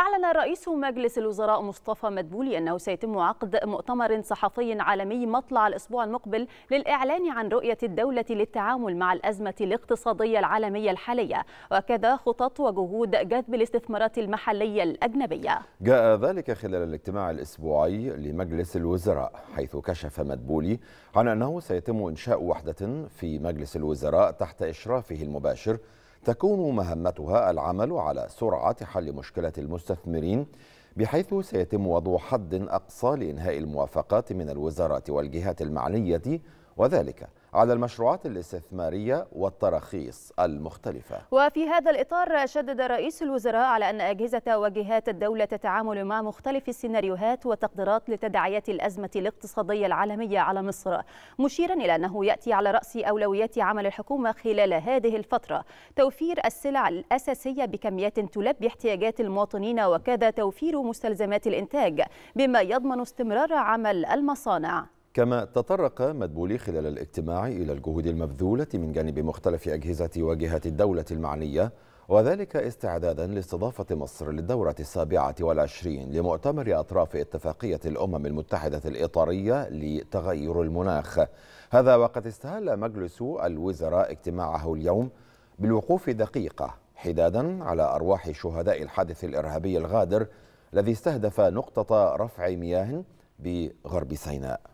أعلن رئيس مجلس الوزراء مصطفى مدبولي أنه سيتم عقد مؤتمر صحفي عالمي مطلع الأسبوع المقبل للإعلان عن رؤية الدولة للتعامل مع الأزمة الاقتصادية العالمية الحالية وكذا خطط وجهود جذب الاستثمارات المحلية الأجنبية جاء ذلك خلال الاجتماع الأسبوعي لمجلس الوزراء حيث كشف مدبولي عن أنه سيتم إنشاء وحدة في مجلس الوزراء تحت إشرافه المباشر تكون مهمتها العمل على سرعة حل مشكلة المستثمرين بحيث سيتم وضع حد أقصى لإنهاء الموافقات من الوزارات والجهات المعنية وذلك على المشروعات الاستثمارية والتراخيص المختلفة وفي هذا الإطار شدد رئيس الوزراء على أن أجهزة وجهات الدولة تتعامل مع مختلف السيناريوهات والتقديرات لتداعيات الأزمة الاقتصادية العالمية على مصر مشيرا إلى أنه يأتي على رأس أولويات عمل الحكومة خلال هذه الفترة توفير السلع الأساسية بكميات تلبي احتياجات المواطنين وكذا توفير مستلزمات الإنتاج بما يضمن استمرار عمل المصانع كما تطرق مدبولي خلال الاجتماع إلى الجهود المبذولة من جانب مختلف أجهزة وجهات الدولة المعنية وذلك استعدادا لاستضافة مصر للدورة السابعة والعشرين لمؤتمر أطراف اتفاقية الأمم المتحدة الإطارية لتغير المناخ هذا وقد استهل مجلس الوزراء اجتماعه اليوم بالوقوف دقيقة حدادا على أرواح شهداء الحادث الإرهابي الغادر الذي استهدف نقطة رفع مياه بغرب سيناء